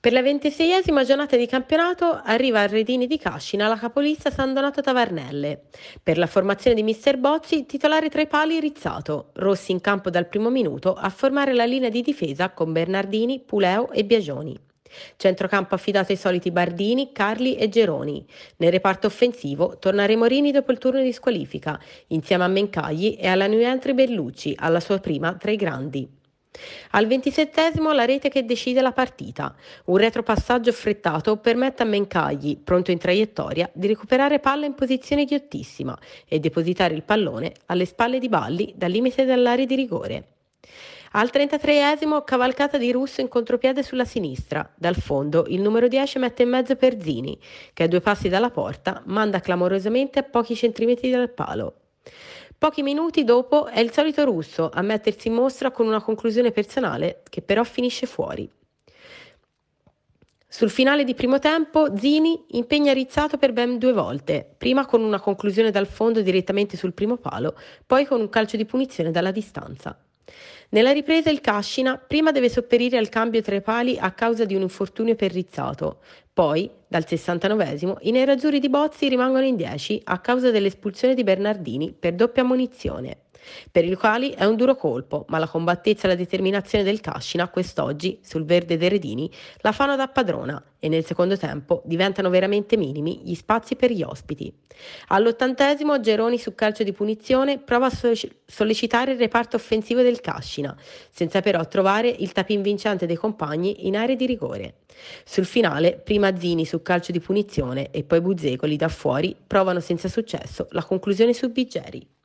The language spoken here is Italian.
Per la ventiseiesima giornata di campionato arriva a Redini di Cascina la capolista San Donato Tavernelle. Per la formazione di Mister Bozzi, titolare tra i pali Rizzato, Rossi in campo dal primo minuto a formare la linea di difesa con Bernardini, Puleo e Biagioni. Centrocampo affidato ai soliti Bardini, Carli e Geroni. Nel reparto offensivo torna Remorini dopo il turno di squalifica, insieme a Mencagli e alla new entry Bellucci, alla sua prima tra i grandi. Al ventisettesimo la rete che decide la partita. Un retropassaggio frettato permette a Mencagli, pronto in traiettoria, di recuperare palla in posizione ghiottissima e depositare il pallone alle spalle di Balli dal limite dell'area di rigore. Al 33 cavalcata di Russo in contropiede sulla sinistra. Dal fondo il numero 10 mette in mezzo Perzini, che a due passi dalla porta manda clamorosamente a pochi centimetri dal palo. Pochi minuti dopo è il solito russo a mettersi in mostra con una conclusione personale che però finisce fuori. Sul finale di primo tempo Zini impegna Rizzato per ben due volte, prima con una conclusione dal fondo direttamente sul primo palo, poi con un calcio di punizione dalla distanza. Nella ripresa il Cascina prima deve sopperire al cambio tra i pali a causa di un infortunio per Rizzato, poi, dal 69 i nerazzurri di Bozzi rimangono in 10 a causa dell'espulsione di Bernardini per doppia munizione per i quali è un duro colpo, ma la combattezza e la determinazione del Cascina quest'oggi sul verde dei Redini la fanno da padrona e nel secondo tempo diventano veramente minimi gli spazi per gli ospiti. All'ottantesimo Geroni su calcio di punizione prova a sollecitare il reparto offensivo del Cascina, senza però trovare il tapin vincente dei compagni in area di rigore. Sul finale, prima Zini su calcio di punizione e poi Buzzecoli da fuori provano senza successo la conclusione su Biggeri.